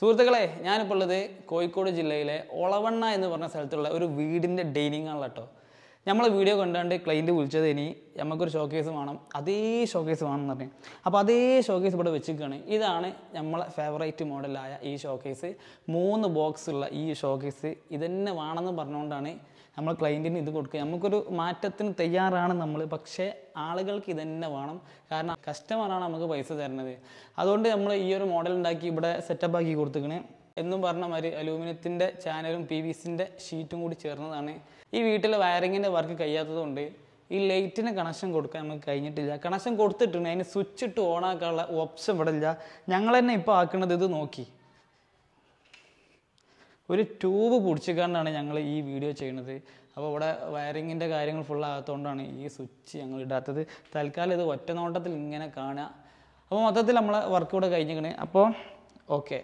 സുഹൃത്തുക്കളെ ഞാനിപ്പോൾ ഉള്ളത് കോഴിക്കോട് ജില്ലയിലെ ഒളവണ്ണ എന്ന് പറഞ്ഞ സ്ഥലത്തുള്ള ഒരു വീടിൻ്റെ ഡൈനിങ് കേട്ടോ നമ്മൾ വീഡിയോ കണ്ടുകൊണ്ട് ക്ലൈൻറ്റ് വിളിച്ചത് ഇനി നമുക്കൊരു ഷോക്കേസ് വേണം അതേ ഷോക്കേസ് വേണം എന്ന് പറഞ്ഞു അപ്പോൾ അതേ ഷോക്കേസ് ഇവിടെ വെച്ചിരിക്കുകയാണ് ഇതാണ് നമ്മളെ ഫേവറേറ്റ് മോഡലായ ഈ ഷോക്കേസ് മൂന്ന് ബോക്സ് ഉള്ള ഈ ഷോക്കേസ് ഇതന്നെ വേണമെന്ന് പറഞ്ഞുകൊണ്ടാണ് നമ്മൾ ക്ലൈൻറ്റിന് ഇത് കൊടുക്കുക നമുക്കൊരു മാറ്റത്തിന് തയ്യാറാണ് നമ്മൾ പക്ഷേ ആളുകൾക്ക് ഇതന്നെ വേണം കാരണം കസ്റ്റമറാണ് നമുക്ക് പൈസ തരുന്നത് അതുകൊണ്ട് നമ്മൾ ഈ ഒരു മോഡൽ ഉണ്ടാക്കി ഇവിടെ സെറ്റപ്പ് ആക്കി കൊടുത്തിരിക്കണേ എന്നും പറഞ്ഞ മാതിരി അലൂമിനിയത്തിൻ്റെ ചാനലും പി വി സിൻ്റെ ഷീറ്റും കൂടി ചേർന്നതാണ് ഈ വീട്ടിൽ വയറിങ്ങിൻ്റെ വർക്ക് കഴിയാത്തതുകൊണ്ട് ഈ ലൈറ്റിന് കണക്ഷൻ കൊടുക്കാൻ നമുക്ക് കഴിഞ്ഞിട്ടില്ല കണക്ഷൻ കൊടുത്തിട്ടുണ്ട് അതിന് സ്വിച്ച് ഇട്ട് ഓണാക്കാനുള്ള ഓപ്ഷൻ ഇവിടെ ഇല്ല ഞങ്ങൾ തന്നെ ഇപ്പോൾ ആക്കുന്നത് ഇത് നോക്കി ഒരു ട്യൂബ് പൊടിച്ചിക്കാണ്ടാണ് ഞങ്ങൾ ഈ വീഡിയോ ചെയ്യുന്നത് അപ്പോൾ ഇവിടെ വയറിങ്ങിൻ്റെ കാര്യങ്ങൾ ഫുൾ ആകത്തുകൊണ്ടാണ് ഈ സ്വിച്ച് ഞങ്ങൾ ഇടാത്തത് തൽക്കാലം ഇത് ഒറ്റ നോട്ടത്തിൽ ഇങ്ങനെ കാണുക അപ്പോൾ മൊത്തത്തിൽ നമ്മളെ വർക്ക് ഇവിടെ കഴിഞ്ഞിരിക്കണേ അപ്പോൾ ഓക്കെ